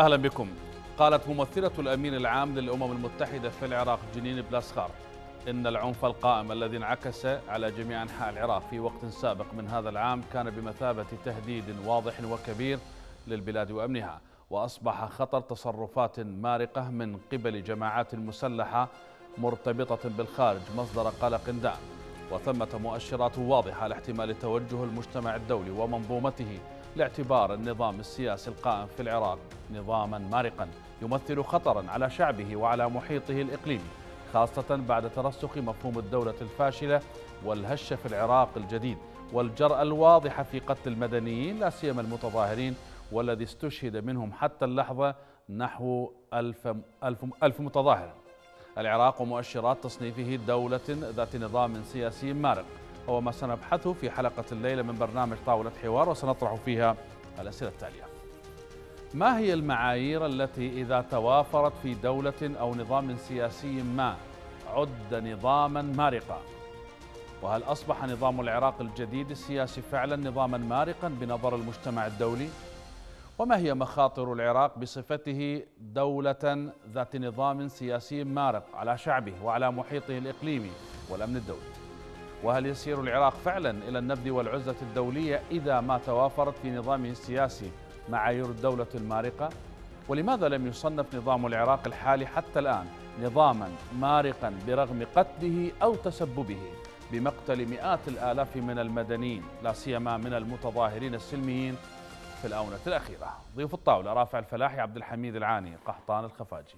أهلا بكم قالت ممثلة الأمين العام للأمم المتحدة في العراق جنين بلاسخار إن العنف القائم الذي انعكس على جميع أنحاء العراق في وقت سابق من هذا العام كان بمثابة تهديد واضح وكبير للبلاد وأمنها وأصبح خطر تصرفات مارقة من قبل جماعات مسلحة مرتبطة بالخارج مصدر قلق دائم وثمة مؤشرات واضحة لاحتمال توجه المجتمع الدولي ومنظومته لاعتبار النظام السياسي القائم في العراق نظاما مارقا يمثل خطرا على شعبه وعلى محيطه الإقليمي خاصة بعد ترسخ مفهوم الدولة الفاشلة والهشة في العراق الجديد والجرأة الواضحة في قتل المدنيين لا سيما المتظاهرين والذي استشهد منهم حتى اللحظة نحو ألف, ألف, ألف متظاهر العراق ومؤشرات تصنيفه دولة ذات نظام سياسي مارق هو ما سنبحثه في حلقة الليلة من برنامج طاولة حوار وسنطرح فيها الأسئلة التالية ما هي المعايير التي إذا توافرت في دولة أو نظام سياسي ما عد نظاما مارقا وهل أصبح نظام العراق الجديد السياسي فعلا نظاما مارقا بنظر المجتمع الدولي؟ وما هي مخاطر العراق بصفته دولة ذات نظام سياسي مارق على شعبه وعلى محيطه الإقليمي والأمن الدولي؟ وهل يسير العراق فعلا إلى النبذ والعزة الدولية إذا ما توافرت في نظامه السياسي معايير الدولة المارقة؟ ولماذا لم يصنف نظام العراق الحالي حتى الآن نظاما مارقا برغم قتله أو تسببه بمقتل مئات الآلاف من المدنيين لا سيما من المتظاهرين السلميين في الآونة الأخيرة ضيوف الطاولة رافع الفلاحي عبد الحميد العاني قحطان الخفاجي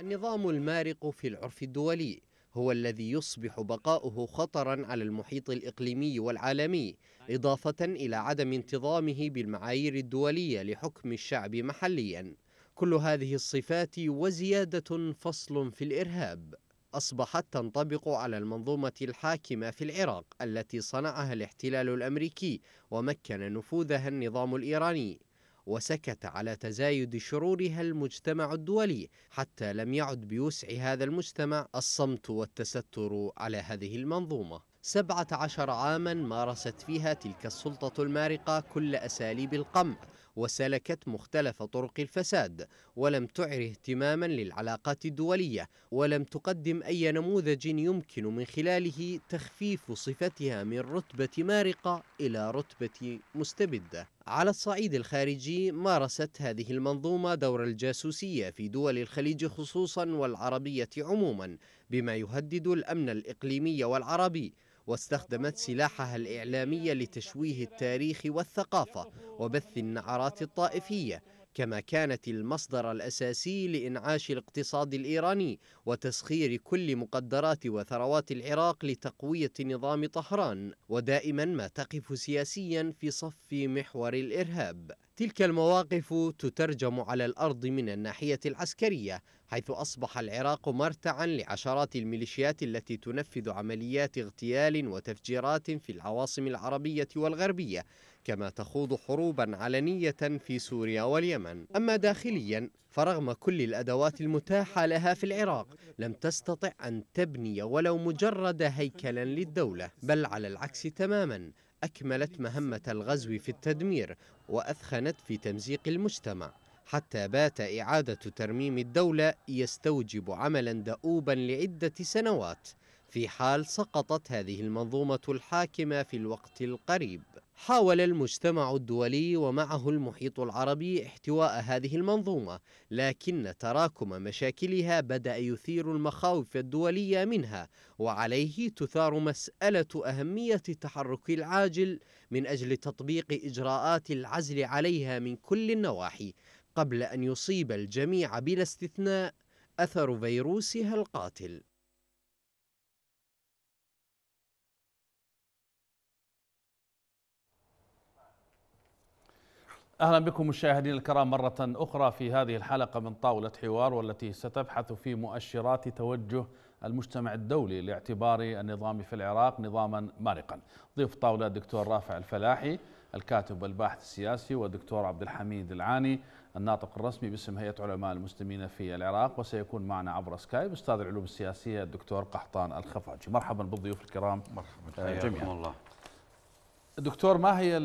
النظام المارق في العرف الدولي هو الذي يصبح بقاؤه خطرا على المحيط الإقليمي والعالمي إضافة إلى عدم انتظامه بالمعايير الدولية لحكم الشعب محليا كل هذه الصفات وزيادة فصل في الإرهاب أصبحت تنطبق على المنظومة الحاكمة في العراق التي صنعها الاحتلال الأمريكي ومكن نفوذها النظام الإيراني وسكت على تزايد شرورها المجتمع الدولي حتى لم يعد بوسع هذا المجتمع الصمت والتستر على هذه المنظومة سبعة عشر عاما مارست فيها تلك السلطة المارقة كل أساليب القمع وسلكت مختلف طرق الفساد ولم تعر اهتماما للعلاقات الدولية ولم تقدم أي نموذج يمكن من خلاله تخفيف صفتها من رتبة مارقة إلى رتبة مستبدة على الصعيد الخارجي مارست هذه المنظومة دور الجاسوسية في دول الخليج خصوصا والعربية عموما بما يهدد الأمن الإقليمي والعربي واستخدمت سلاحها الإعلامي لتشويه التاريخ والثقافة وبث النعرات الطائفية كما كانت المصدر الأساسي لإنعاش الاقتصاد الإيراني وتسخير كل مقدرات وثروات العراق لتقوية نظام طهران ودائما ما تقف سياسيا في صف محور الإرهاب تلك المواقف تترجم على الأرض من الناحية العسكرية حيث أصبح العراق مرتعا لعشرات الميليشيات التي تنفذ عمليات اغتيال وتفجيرات في العواصم العربية والغربية كما تخوض حروبا علنية في سوريا واليمن أما داخليا فرغم كل الأدوات المتاحة لها في العراق لم تستطع أن تبني ولو مجرد هيكلا للدولة بل على العكس تماما أكملت مهمة الغزو في التدمير وأثخنت في تمزيق المجتمع حتى بات إعادة ترميم الدولة يستوجب عملا دؤوبا لعدة سنوات في حال سقطت هذه المنظومة الحاكمة في الوقت القريب حاول المجتمع الدولي ومعه المحيط العربي احتواء هذه المنظومة لكن تراكم مشاكلها بدأ يثير المخاوف الدولية منها وعليه تثار مسألة أهمية التحرك العاجل من أجل تطبيق إجراءات العزل عليها من كل النواحي قبل أن يصيب الجميع بلا استثناء أثر فيروسها القاتل أهلا بكم مشاهدينا الكرام مرة أخرى في هذه الحلقة من طاولة حوار والتي ستبحث في مؤشرات توجه المجتمع الدولي لاعتبار النظام في العراق نظاما مارقا ضيف طاولة الدكتور رافع الفلاحي الكاتب والباحث السياسي والدكتور عبد الحميد العاني الناطق الرسمي باسم هيئة علماء المسلمين في العراق وسيكون معنا عبر سكايب أستاذ العلوم السياسية الدكتور قحطان الخفاجي مرحبا بالضيوف الكرام مرحبا آه، جميعا الله دكتور ما هي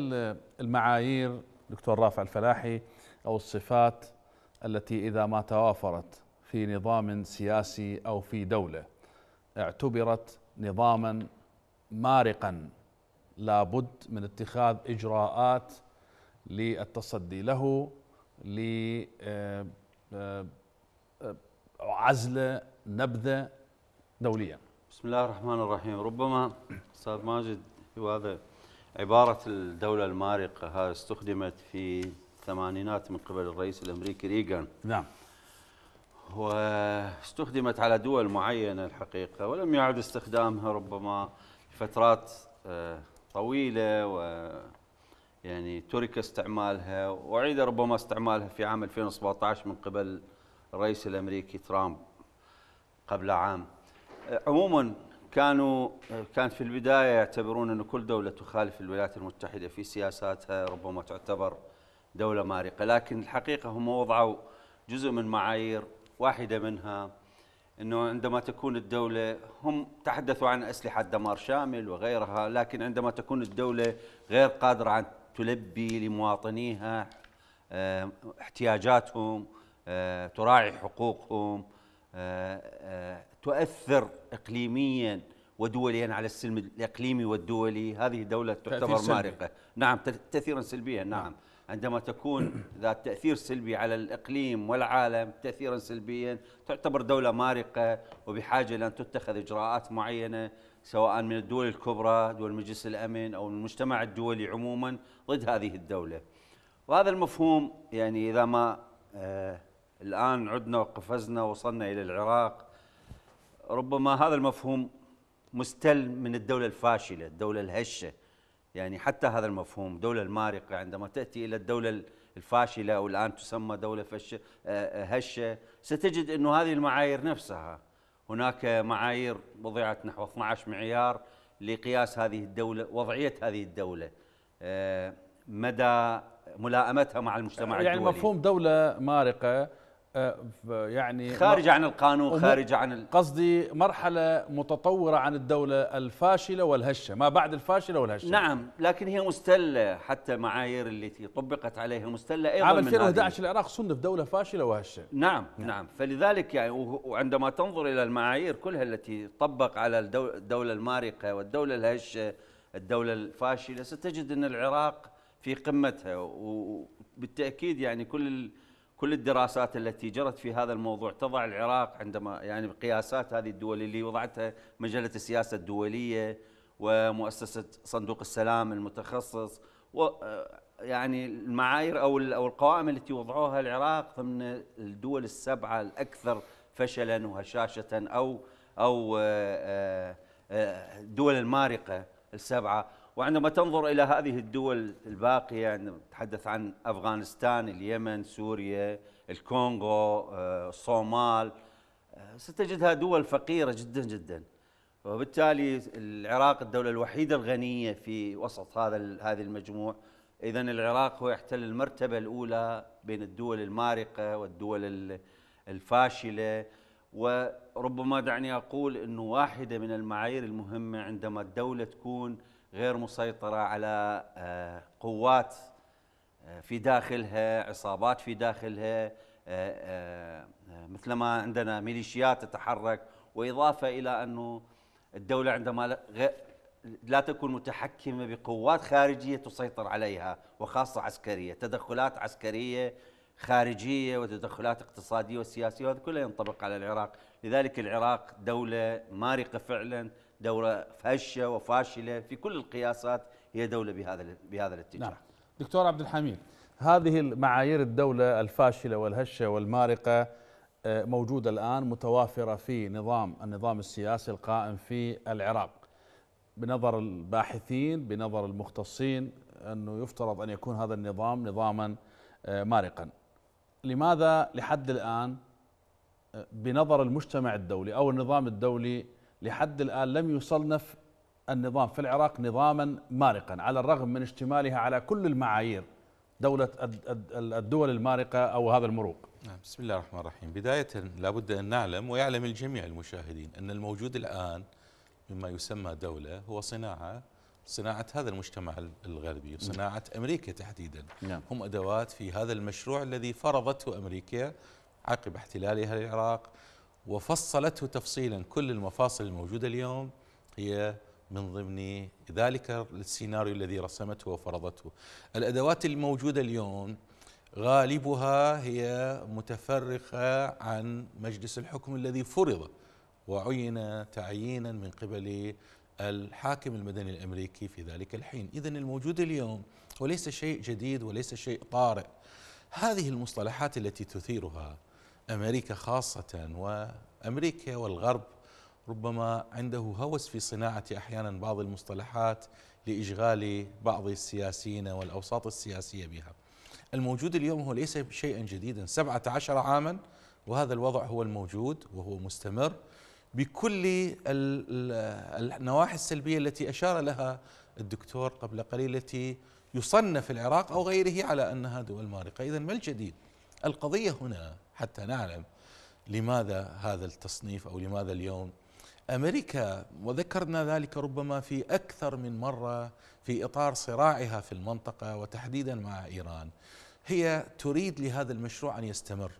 المعايير دكتور رافع الفلاحي أو الصفات التي إذا ما توافرت في نظام سياسي أو في دولة اعتبرت نظاما مارقا لابد من اتخاذ إجراءات للتصدي له لعزله آه، آه، آه، نبذه دوليا بسم الله الرحمن الرحيم ربما استاذ ماجد وهذا عبارة الدولة المارقة هذه استخدمت في الثمانينات من قبل الرئيس الأمريكي ريغان نعم واستخدمت على دول معينة الحقيقة ولم يعد استخدامها ربما لفترات آه، طويلة و يعني ترك استعمالها وأعيد ربما استعمالها في عام 2017 من قبل الرئيس الأمريكي ترامب قبل عام آه، عموما كانوا كانت في البدايه يعتبرون ان كل دوله تخالف الولايات المتحده في سياساتها ربما تعتبر دوله مارقه، لكن الحقيقه هم وضعوا جزء من معايير واحده منها انه عندما تكون الدوله هم تحدثوا عن اسلحه دمار شامل وغيرها، لكن عندما تكون الدوله غير قادره ان تلبي لمواطنيها آه، احتياجاتهم آه، تراعي حقوقهم آه، آه، تؤثر اقليميا ودوليا على السلم الاقليمي والدولي هذه دوله تعتبر مارقه نعم تاثيرا سلبيا نعم, نعم. عندما تكون ذات تاثير سلبي على الاقليم والعالم تاثيرا سلبيا تعتبر دوله مارقه وبحاجه لان تتخذ اجراءات معينه سواء من الدول الكبرى دول مجلس الامن او المجتمع الدولي عموما ضد هذه الدوله وهذا المفهوم يعني اذا ما آه الآن عدنا وقفزنا وصلنا إلى العراق ربما هذا المفهوم مستل من الدولة الفاشلة الدولة الهشة يعني حتى هذا المفهوم دولة المارقة عندما تأتي إلى الدولة الفاشلة أو الآن تسمى دولة فشة آه، آه، هشة ستجد أن هذه المعايير نفسها هناك معايير وضعت نحو 12 معيار لقياس هذه الدولة وضعية هذه الدولة آه، مدى ملائمتها مع المجتمع يعني الدولي يعني مفهوم دولة مارقة آه، يعني خارجة عن القانون خارجة عن قصدي مرحلة متطورة عن الدولة الفاشلة والهشة ما بعد الفاشلة والهشة نعم لكن هي مستلة حتى معايير التي طبقت عليها مستلة أيضا عام 2011 العراق صنف دولة فاشلة وهشة نعم نعم, نعم. فلذلك يعني وعندما تنظر إلى المعايير كلها التي طبق على الدولة المارقة والدولة الهشة الدولة الفاشلة ستجد أن العراق في قمتها وبالتأكيد يعني كل كل الدراسات التي جرت في هذا الموضوع تضع العراق عندما يعني قياسات هذه الدول اللي وضعتها مجله السياسه الدوليه ومؤسسه صندوق السلام المتخصص و آه، يعني المعايير او او القوائم التي وضعوها العراق ضمن الدول السبعه الاكثر فشلا وهشاشه او او الدول آه، آه، المارقه السبعه وعندما تنظر إلى هذه الدول الباقية نتحدث عن أفغانستان اليمن سوريا الكونغو آه، الصومال آه، ستجدها دول فقيرة جدا جدا وبالتالي العراق الدولة الوحيدة الغنية في وسط هذا هذه المجموع إذا العراق هو يحتل المرتبة الأولى بين الدول المارقة والدول الفاشلة وربما دعني أقول أنه واحدة من المعايير المهمة عندما الدولة تكون غير مسيطرة على آه، قوات آه، في داخلها عصابات في داخلها آه، مثل ما عندنا ميليشيات تتحرك وإضافة إلى أنه الدولة عندما لا تكون متحكمة بقوات خارجية تسيطر عليها وخاصة عسكرية تدخلات عسكرية خارجية وتدخلات اقتصادية وسياسية وهذا كله ينطبق على العراق لذلك العراق دولة مارقة فعلا دوله هشة وفاشله في كل القياسات هي دوله بهذا بهذا الاتجاه. نعم. دكتور عبد الحميد هذه معايير الدوله الفاشله والهشه والمارقه آه، موجوده الان متوافره في نظام النظام السياسي القائم في العراق. بنظر الباحثين بنظر المختصين انه يفترض ان يكون هذا النظام نظاما آه، مارقا. لماذا لحد الان آه، بنظر المجتمع الدولي او النظام الدولي لحد الآن لم يصنف النظام في العراق نظاما مارقا على الرغم من اشتمالها على كل المعايير دولة الدول المارقة أو هذا المروق نعم، بسم الله الرحمن الرحيم بداية لابد أن نعلم ويعلم الجميع المشاهدين أن الموجود الآن مما يسمى دولة هو صناعة صناعة هذا المجتمع الغربي نعم. صناعة أمريكا تحديدا نعم. هم أدوات في هذا المشروع الذي فرضته أمريكا عقب احتلالها للعراق وفصلته تفصيلا كل المفاصل الموجودة اليوم هي من ضمن ذلك السيناريو الذي رسمته وفرضته الأدوات الموجودة اليوم غالبها هي متفرقة عن مجلس الحكم الذي فرض وعين تعيينا من قبل الحاكم المدني الامريكي في ذلك الحين، اذا الموجود اليوم وليس شيء جديد وليس شيء طارئ. هذه المصطلحات التي تثيرها امريكا خاصه وامريكا والغرب ربما عنده هوس في صناعه احيانا بعض المصطلحات لاشغال بعض السياسيين والاوساط السياسيه بها. الموجود اليوم هو ليس شيئا جديدا 17 عاما وهذا الوضع هو الموجود وهو مستمر بكل النواحي السلبيه التي اشار لها الدكتور قبل قليل التي يصنف العراق او غيره على انها دول مارقه، اذا ما الجديد؟ القضيه هنا حتى نعلم لماذا هذا التصنيف او لماذا اليوم امريكا وذكرنا ذلك ربما في اكثر من مره في اطار صراعها في المنطقه وتحديدا مع ايران هي تريد لهذا المشروع ان يستمر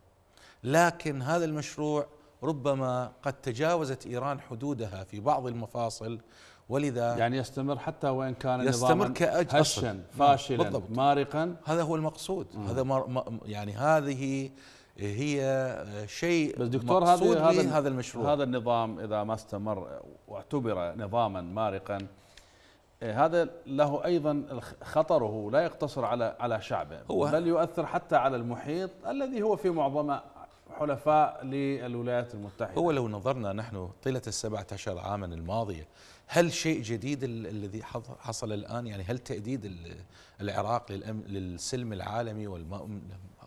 لكن هذا المشروع ربما قد تجاوزت ايران حدودها في بعض المفاصل ولذا يعني يستمر حتى وان كان يستمر كأجل هشا فاشلا مارقا هذا هو المقصود هذا يعني هذه هي آه، شيء بس دكتور مقصود هذا هذا المشروع هذا النظام اذا ما استمر واعتبر نظاما مارقا آه، هذا له ايضا خطره لا يقتصر على على شعبه هو بل يؤثر حتى على المحيط الذي هو في معظمه حلفاء للولايات المتحده هو لو نظرنا نحن طيله السبعة عشر عاما الماضيه هل شيء جديد الذي حصل الان يعني هل تأديد العراق للسلم العالمي والمؤمن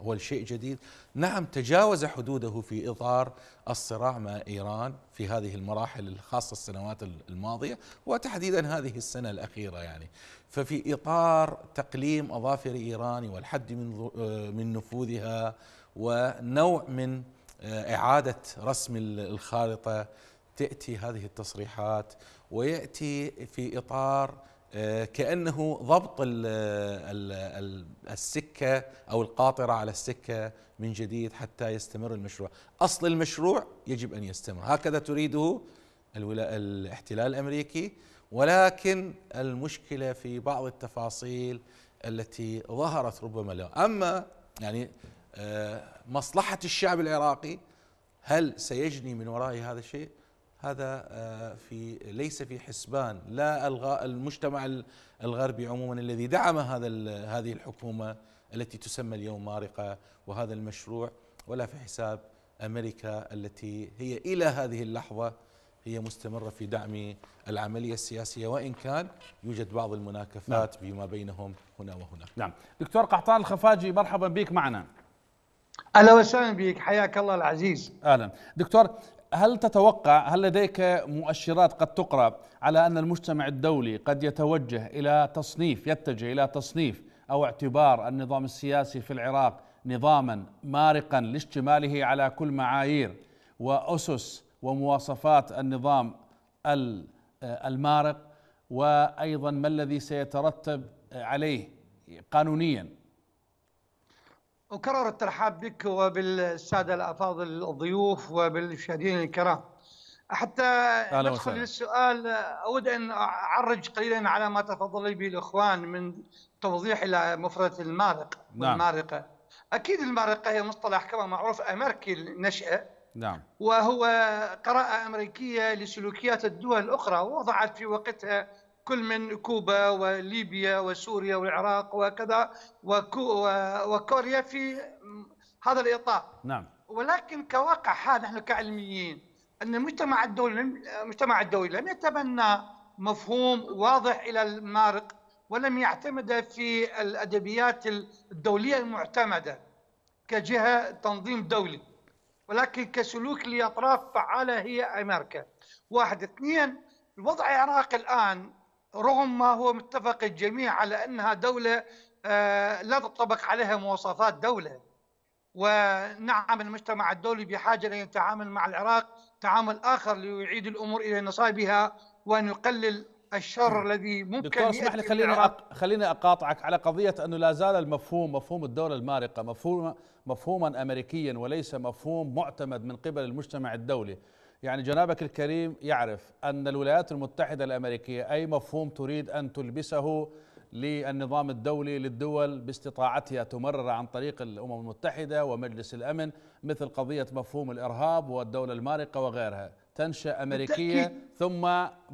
الشيء جديد نعم تجاوز حدوده في إطار الصراع مع إيران في هذه المراحل الخاصة السنوات الماضية وتحديدا هذه السنة الأخيرة يعني ففي إطار تقليم أظافر إيران والحد من, آه، من نفوذها ونوع من آه، إعادة رسم الخارطة تأتي هذه التصريحات ويأتي في إطار آه، كانه ضبط السكه او القاطره على السكه من جديد حتى يستمر المشروع، اصل المشروع يجب ان يستمر، هكذا تريده الاحتلال الامريكي ولكن المشكله في بعض التفاصيل التي ظهرت ربما له، اما يعني آه، مصلحه الشعب العراقي هل سيجني من وراء هذا الشيء؟ هذا آه، في ليس في حسبان لا المجتمع الغربي عموما الذي دعم هذا هذه الحكومه التي تسمى اليوم مارقه وهذا المشروع ولا في حساب امريكا التي هي الى هذه اللحظه هي مستمره في دعم العمليه السياسيه وان كان يوجد بعض المناكفات نعم. بما بينهم هنا وهناك. نعم، دكتور قحطان الخفاجي مرحبا بك معنا. اهلا وسهلا بك حياك الله العزيز. اهلا، دكتور هل تتوقع هل لديك مؤشرات قد تقرا على ان المجتمع الدولي قد يتوجه الى تصنيف يتجه الى تصنيف او اعتبار النظام السياسي في العراق نظاما مارقا لاشتماله على كل معايير واسس ومواصفات النظام المارق وايضا ما الذي سيترتب عليه قانونيا أكرر الترحاب بك وبالسادة الأفاضل الضيوف وبالمشاهدين الكرام حتى ندخل للسؤال أود أن أعرج قليلا على ما تفضل به الإخوان من توضيح إلى مفردة المارق نعم. المارقة أكيد المارقة هي مصطلح كما معروف أمريكي النشأة نعم وهو قراءة أمريكية لسلوكيات الدول الأخرى ووضعت في وقتها كل من كوبا وليبيا وسوريا والعراق وكذا وكوريا في هذا الاطار نعم ولكن كواقع حال نحن كعلميين ان المجتمع الدولي المجتمع الدولي لم يتبنى مفهوم واضح الى المارق ولم يعتمد في الادبيات الدوليه المعتمده كجهه تنظيم دولي ولكن كسلوك لاطراف فعاله هي امريكا واحد اثنين الوضع العراقي الان رغم ما هو متفق الجميع على انها دوله آه، لا تطبق عليها مواصفات دوله ونعم المجتمع الدولي بحاجه لان يتعامل مع العراق تعامل اخر ليعيد الامور الى نصابها وان يقلل الشر نعم. الذي ممكن دكتور اسمح لي خليني أق... خليني اقاطعك على قضيه انه لا زال المفهوم مفهوم الدوله المارقه مفهوم مفهوما امريكيا وليس مفهوم معتمد من قبل المجتمع الدولي يعني جنابك الكريم يعرف أن الولايات المتحدة الأمريكية أي مفهوم تريد أن تلبسه للنظام الدولي للدول باستطاعتها تمرر عن طريق الأمم المتحدة ومجلس الأمن مثل قضية مفهوم الإرهاب والدولة المارقة وغيرها تنشأ أمريكية بالتأكيد. ثم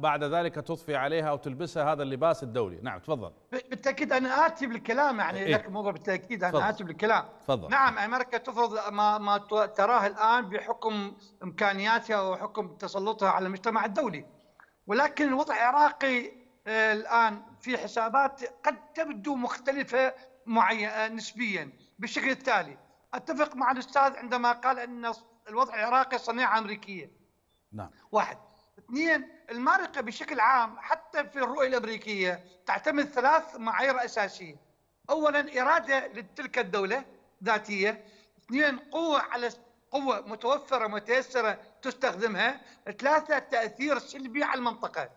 بعد ذلك تضفي عليها أو تلبسها هذا اللباس الدولي نعم تفضل بالتأكيد أنا آتي بالكلام يعني إيه؟ لك موضوع بالتأكيد أنا فضل. آتي بالكلام فضل. نعم أمريكا تفرض ما, ما تراه الآن بحكم إمكانياتها وحكم تسلطها على المجتمع الدولي ولكن الوضع العراقي آه، الآن في حسابات قد تبدو مختلفة معينة آه، نسبيا بالشكل التالي أتفق مع الأستاذ عندما قال أن الوضع العراقي صنيعه أمريكية نعم واحد اثنين المارقه بشكل عام حتى في الرؤيه الامريكيه تعتمد ثلاث معايير اساسيه اولا اراده لتلك الدوله ذاتيه اثنين قوه على قوه متوفره متيسره تستخدمها ثلاثه تاثير سلبي على المنطقه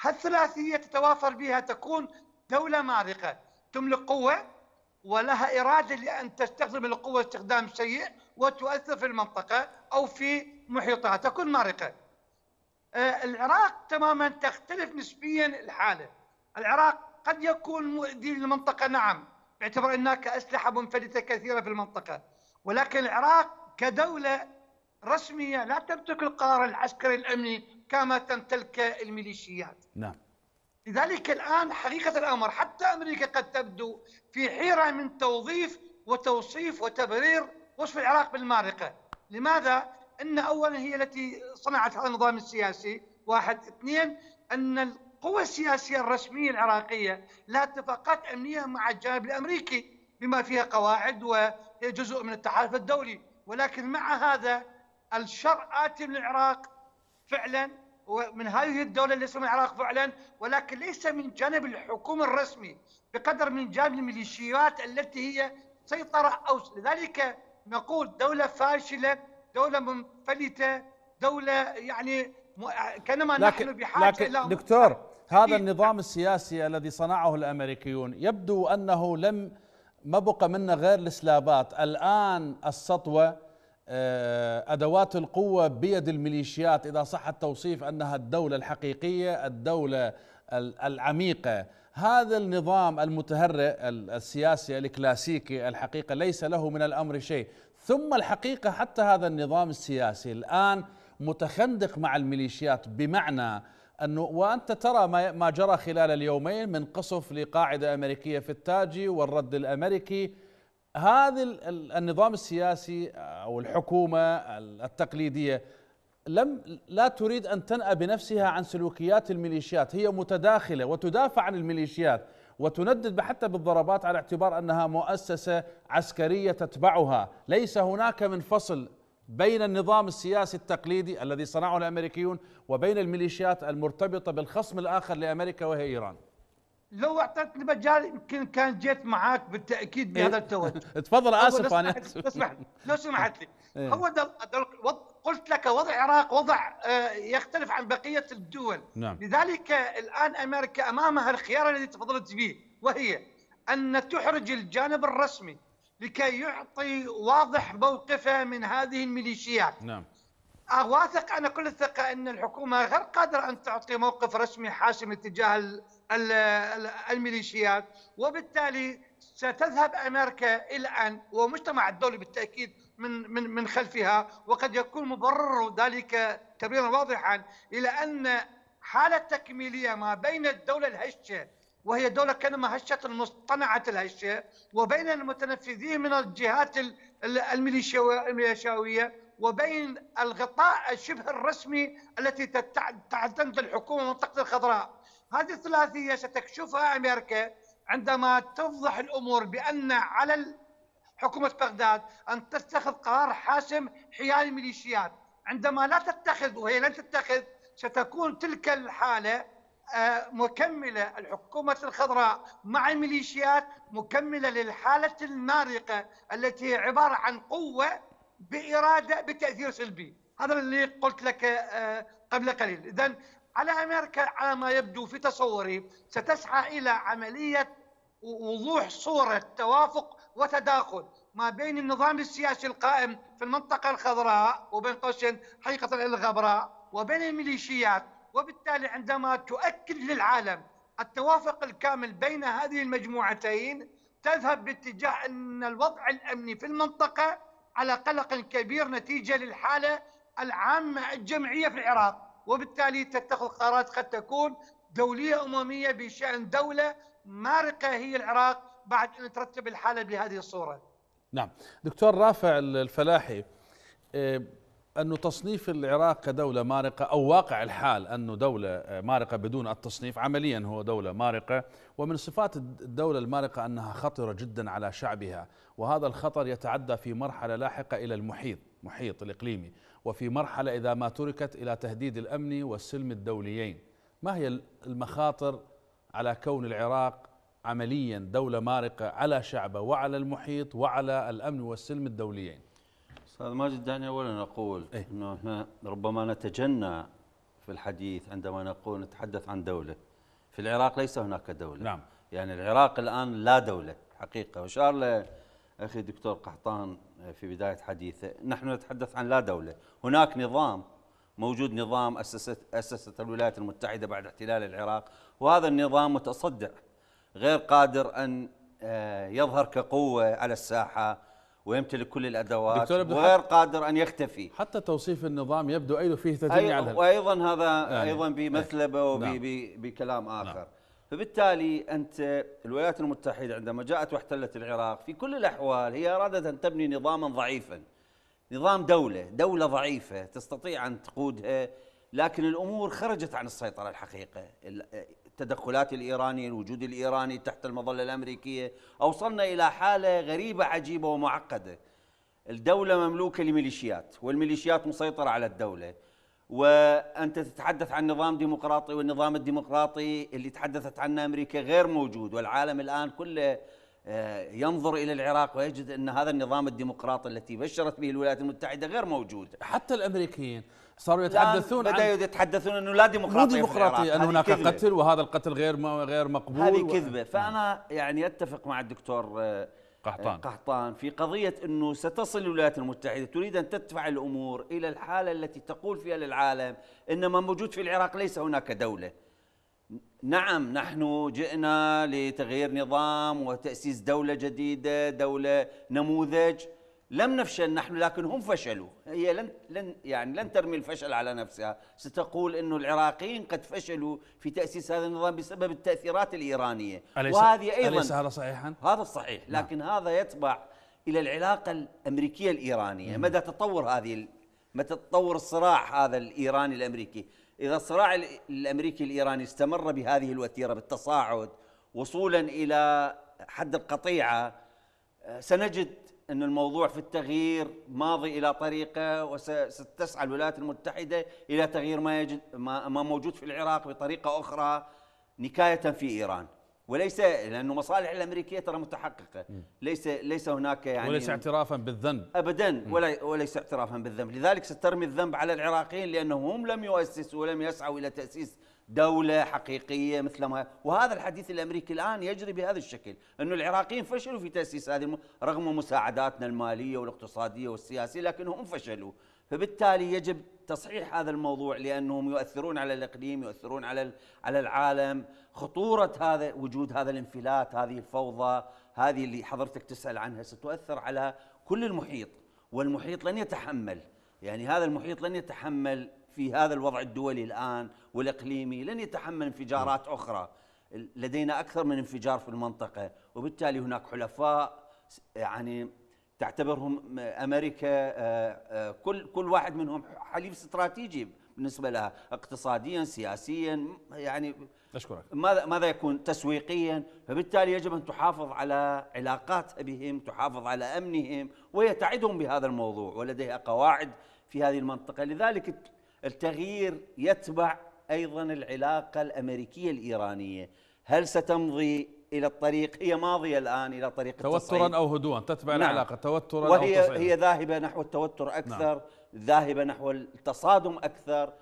هالثلاثيه تتوافر بها تكون دوله مارقه تملك قوه ولها اراده لان تستخدم القوه استخدام سيء وتؤثر في المنطقه او في محيطها تكون مارقه. آه، العراق تماما تختلف نسبيا الحالة العراق قد يكون مؤذي للمنطقة نعم باعتبار هناك أسلحة منفلتة كثيرة في المنطقة ولكن العراق كدولة رسمية لا تمتلك القرار العسكري الأمني كما تمتلك الميليشيات نعم لذلك الآن حقيقة الأمر حتى أمريكا قد تبدو في حيرة من توظيف وتوصيف وتبرير وصف العراق بالمارقة لماذا؟ ان اولا هي التي صنعت هذا النظام السياسي واحد اثنين ان القوى السياسيه الرسميه العراقيه لا اتفاقات امنيه مع الجانب الامريكي بما فيها قواعد وهي جزء من التحالف الدولي ولكن مع هذا الشر اتي من العراق فعلا ومن هذه الدوله اللي اسمها العراق فعلا ولكن ليس من جانب الحكومه الرسمي بقدر من جانب الميليشيات التي هي سيطره او لذلك نقول دوله فاشله دولة منفلتة دولة يعني كانما لكن نحن بحاجة لكن إلى دكتور هذا إيه. النظام السياسي الذي صنعه الأمريكيون يبدو أنه لم ما بقى منا غير السلابات الآن السطوة آه، أدوات القوة بيد الميليشيات إذا صح التوصيف أنها الدولة الحقيقية الدولة العميقة هذا النظام المتهرئ السياسي الكلاسيكي الحقيقة ليس له من الأمر شيء ثم الحقيقة حتى هذا النظام السياسي الآن متخندق مع الميليشيات بمعنى أنه وأنت ترى ما جرى خلال اليومين من قصف لقاعدة أمريكية في التاجي والرد الأمريكي هذا النظام السياسي آه، أو الحكومة التقليدية لم لا تريد أن تنأى بنفسها عن سلوكيات الميليشيات هي متداخلة وتدافع عن الميليشيات وتندد حتى بالضربات على اعتبار انها مؤسسه عسكريه تتبعها، ليس هناك منفصل بين النظام السياسي التقليدي الذي صنعه الامريكيون وبين الميليشيات المرتبطه بالخصم الاخر لامريكا وهي ايران. لو اعطيتني مجال يمكن كان جيت معاك بالتاكيد بهذا إيه. التوجه. تفضل اسف انا اسمح لو سمحت لي إيه. هو ده قلت لك وضع العراق وضع آه، يختلف عن بقيه الدول نعم. لذلك الان امريكا امامها الخيار الذي تفضلت به وهي ان تحرج الجانب الرسمي لكي يعطي واضح موقفه من هذه الميليشيات نعم واثق انا كل الثقه ان الحكومه غير قادره ان تعطي موقف رسمي حاسم اتجاه الميليشيات وبالتالي ستذهب امريكا الى ان والمجتمع الدولي بالتاكيد من من من خلفها وقد يكون مبرر ذلك تبريرا واضحا الى ان حاله تكميليه ما بين الدوله الهشه وهي دوله كانما هشه المصطنعه الهشه وبين المتنفذين من الجهات الميليشياويه وبين الغطاء الشبه الرسمي التي تعتمد الحكومه منطقه الخضراء هذه الثلاثيه ستكشفها امريكا عندما تفضح الامور بان على حكومة بغداد أن تتخذ قرار حاسم حيال الميليشيات عندما لا تتخذ وهي لن تتخذ ستكون تلك الحالة آه، مكملة الحكومة الخضراء مع الميليشيات مكملة للحالة المارقة التي هي عبارة عن قوة بإرادة بتأثير سلبي هذا اللي قلت لك آه، قبل قليل إذا على أمريكا على ما يبدو في تصوري ستسعى إلى عملية وضوح صورة توافق وتداخل ما بين النظام السياسي القائم في المنطقة الخضراء وبين قوسين حقيقة الغبراء وبين الميليشيات وبالتالي عندما تؤكد للعالم التوافق الكامل بين هذه المجموعتين تذهب باتجاه أن الوضع الأمني في المنطقة على قلق كبير نتيجة للحالة العامة الجمعية في العراق وبالتالي تتخذ قرارات قد تكون دولية أممية بشأن دولة مارقة هي العراق بعد أن ترتب الحالة بهذه الصورة نعم دكتور رافع الفلاحي إيه، أنه تصنيف العراق كدولة مارقة أو واقع الحال أنه دولة إيه، مارقة بدون التصنيف عمليا هو دولة مارقة ومن صفات الدولة المارقة أنها خطرة جدا على شعبها وهذا الخطر يتعدى في مرحلة لاحقة إلى المحيط محيط الإقليمي وفي مرحلة إذا ما تركت إلى تهديد الأمن والسلم الدوليين ما هي المخاطر على كون العراق عمليا دولة مارقة على شعبه وعلى المحيط وعلى الأمن والسلم الدوليين أستاذ ماجد دعني أولا أقول إيه؟ أنه إحنا ربما نتجنى في الحديث عندما نقول نتحدث عن دولة في العراق ليس هناك دولة نعم يعني العراق الآن لا دولة حقيقة وشار له أخي دكتور قحطان في بداية حديثه نحن نتحدث عن لا دولة هناك نظام موجود نظام أسست, أسست الولايات المتحدة بعد احتلال العراق وهذا النظام متصدع غير قادر أن آه، يظهر كقوة على الساحة ويمتلك كل الادوات وغير قادر ان يختفي حتى توصيف النظام يبدو ايضا فيه تدني على وايضا هذا آه، يعني ايضا آه، بمثلبه وبكلام نعم. نعم. اخر نعم. فبالتالي انت الولايات المتحده عندما جاءت واحتلت العراق في كل الاحوال هي ارادت ان تبني نظاما ضعيفا نظام دوله دوله ضعيفه تستطيع ان تقودها لكن الامور خرجت عن السيطره الحقيقه التدخلات الإيرانية الوجود الإيراني تحت المظلة الأمريكية أوصلنا إلى حالة غريبة عجيبة ومعقدة الدولة مملوكة لميليشيات والميليشيات مسيطرة على الدولة وأنت تتحدث عن نظام ديمقراطي والنظام الديمقراطي اللي تحدثت عنه أمريكا غير موجود والعالم الآن كله آه، ينظر الى العراق ويجد ان هذا النظام الديمقراطي التي بشرت به الولايات المتحده غير موجود حتى الامريكيين صاروا يتحدثون بدأوا يتحدثون انه لا ديمقراطيه مو ديمقراطيه ان هناك كذبة. قتل وهذا القتل غير غير مقبول هذه كذبه و... نعم. فانا يعني اتفق مع الدكتور آه، قحطان آه، قحطان في قضيه انه ستصل الولايات المتحده تريد ان تدفع الامور الى الحاله التي تقول فيها للعالم ان ما موجود في العراق ليس هناك دوله نعم نحن جئنا لتغيير نظام وتأسيس دولة جديدة دولة نموذج لم نفشل نحن لكن هم فشلوا هي لن لن يعني لن ترمي الفشل على نفسها ستقول انه العراقيين قد فشلوا في تاسيس هذا النظام بسبب التاثيرات الايرانيه أليس وهذه ايضا أليس هذا صحيحا هذا صحيح نعم. لكن لا. هذا يتبع الى العلاقه الامريكيه الايرانيه مدى تطور هذه متى تطور الصراع هذا الايراني الامريكي اذا الصراع الامريكي الايراني استمر بهذه الوتيره بالتصاعد وصولا الى حد القطيعه آه، سنجد أن الموضوع في التغيير ماضي إلى طريقة وستسعى الولايات المتحدة إلى تغيير ما, يجد ما, موجود في العراق بطريقة أخرى نكاية في إيران وليس لانه مصالح الامريكيه ترى متحققه ليس ليس هناك يعني وليس اعترافا بالذنب ابدا ولا وليس اعترافا بالذنب لذلك سترمي الذنب على العراقيين لانهم هم لم يؤسسوا ولم يسعوا الى تاسيس دولة حقيقية مثل ما وهذا الحديث الأمريكي الآن يجري بهذا الشكل أن العراقيين فشلوا في تأسيس هذه الم... رغم مساعداتنا المالية والاقتصادية والسياسية لكنهم فشلوا فبالتالي يجب تصحيح هذا الموضوع لأنهم يؤثرون على الإقليم يؤثرون على على العالم خطورة هذا وجود هذا الانفلات هذه الفوضى هذه اللي حضرتك تسأل عنها ستؤثر على كل المحيط والمحيط لن يتحمل يعني هذا المحيط لن يتحمل في هذا الوضع الدولي الآن والإقليمي لن يتحمل انفجارات نعم. أخرى لدينا أكثر من انفجار في المنطقة وبالتالي هناك حلفاء يعني تعتبرهم أمريكا آه، آه، كل كل واحد منهم حليف استراتيجي بالنسبة لها اقتصاديا سياسيا يعني أشكرك ماذا ماذا يكون تسويقيا فبالتالي يجب أن تحافظ على علاقاتها بهم تحافظ على أمنهم ويتعدهم بهذا الموضوع ولديها قواعد في هذه المنطقة لذلك التغيير يتبع ايضا العلاقه الامريكيه الايرانيه هل ستمضي الى الطريق هي ماضيه الان الى طريق توترا التصعيد. او هدوءا تتبع نعم. العلاقه توترا وهي او تصعيد. هي ذاهبه نحو التوتر اكثر نعم. ذاهبه نحو التصادم اكثر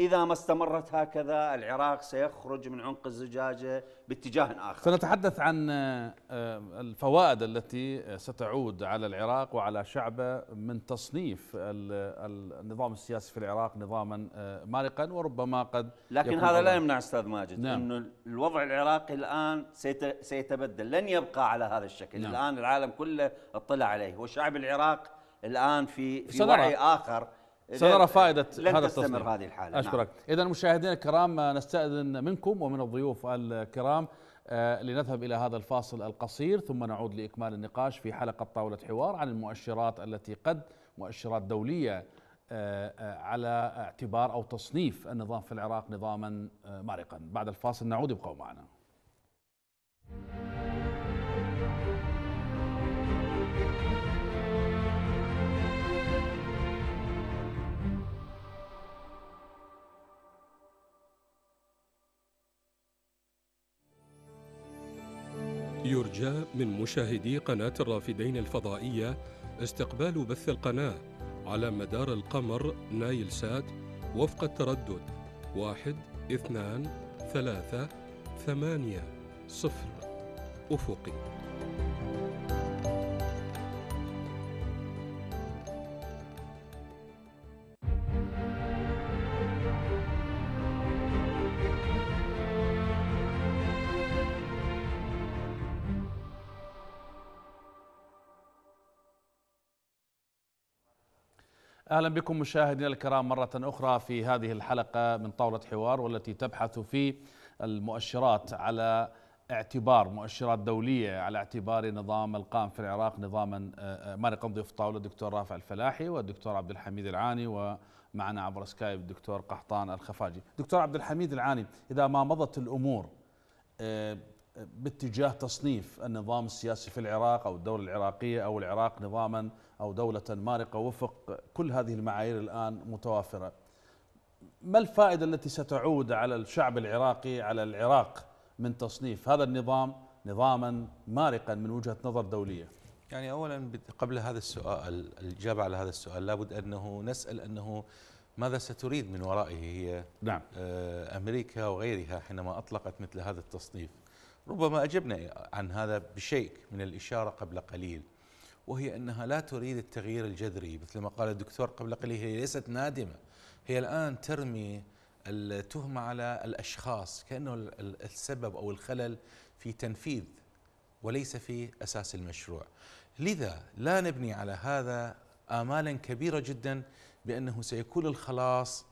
إذا ما استمرت هكذا العراق سيخرج من عنق الزجاجة باتجاه آخر سنتحدث عن آه، آه، الفوائد التي ستعود على العراق وعلى شعبه من تصنيف النظام السياسي في العراق نظاما آه، مارقا وربما قد لكن هذا لا يمنع أستاذ ماجد نعم. أن الوضع العراقي الآن سيتبدل لن يبقى على هذا الشكل نعم. الآن العالم كله اطلع عليه والشعب العراق الآن في, في وعي آخر سنرى فائدة لن هذا تستمر هذه الحالة أشكرك نعم. إذا مشاهدينا الكرام نستأذن منكم ومن الضيوف الكرام آه، لنذهب إلى هذا الفاصل القصير ثم نعود لإكمال النقاش في حلقة طاولة حوار عن المؤشرات التي قد مؤشرات دولية آه، آه، على اعتبار أو تصنيف النظام في العراق نظاما مارقا بعد الفاصل نعود ابقوا معنا Thank you. جاء من مشاهدي قناة الرافدين الفضائية استقبال بث القناة على مدار القمر نايل سات وفق التردد واحد اثنان ثلاثة ثمانية صفر أفقي اهلا بكم مشاهدينا الكرام مره اخرى في هذه الحلقه من طاوله حوار والتي تبحث في المؤشرات على اعتبار مؤشرات دوليه على اعتبار نظام القائم في العراق نظاما آه، آه، مارق قمضي في الطاوله الدكتور رافع الفلاحي والدكتور عبد الحميد العاني ومعنا عبر سكايب الدكتور قحطان الخفاجي. دكتور عبد الحميد العاني اذا ما مضت الامور آه، باتجاه تصنيف النظام السياسي في العراق أو الدولة العراقية أو العراق نظاما أو دولة مارقة وفق كل هذه المعايير الآن متوافرة ما الفائدة التي ستعود على الشعب العراقي على العراق من تصنيف هذا النظام نظاما مارقا من وجهة نظر دولية يعني أولا قبل هذا السؤال الإجابة على هذا السؤال لابد أنه نسأل أنه ماذا ستريد من ورائه هي نعم. آه، أمريكا وغيرها حينما أطلقت مثل هذا التصنيف ربما أجبنا عن هذا بشيء من الإشارة قبل قليل وهي أنها لا تريد التغيير الجذري مثل ما قال الدكتور قبل قليل هي ليست نادمة هي الآن ترمي التهمة على الأشخاص كأنه السبب أو الخلل في تنفيذ وليس في أساس المشروع لذا لا نبني على هذا آمالا كبيرة جدا بأنه سيكون الخلاص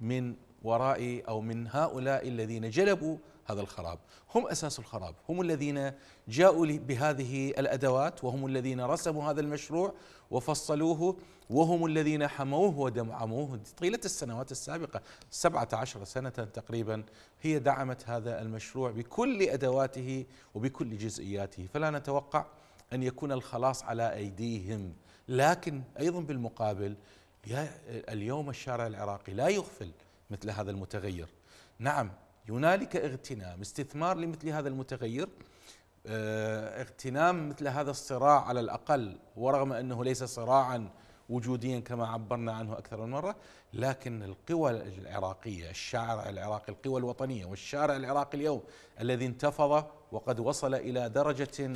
من وراء أو من هؤلاء الذين جلبوا هذا الخراب هم أساس الخراب هم الذين جاءوا بهذه الأدوات وهم الذين رسموا هذا المشروع وفصلوه وهم الذين حموه ودعموه طيلة السنوات السابقة 17 سنة تقريبا هي دعمت هذا المشروع بكل أدواته وبكل جزئياته فلا نتوقع أن يكون الخلاص على أيديهم لكن أيضا بالمقابل اليوم الشارع العراقي لا يغفل مثل هذا المتغير نعم هنالك اغتنام استثمار لمثل هذا المتغير آه، اغتنام مثل هذا الصراع على الاقل ورغم انه ليس صراعا وجوديا كما عبرنا عنه اكثر من مره لكن القوى العراقيه الشارع العراقي القوى الوطنيه والشارع العراقي اليوم الذي انتفض وقد وصل الى درجه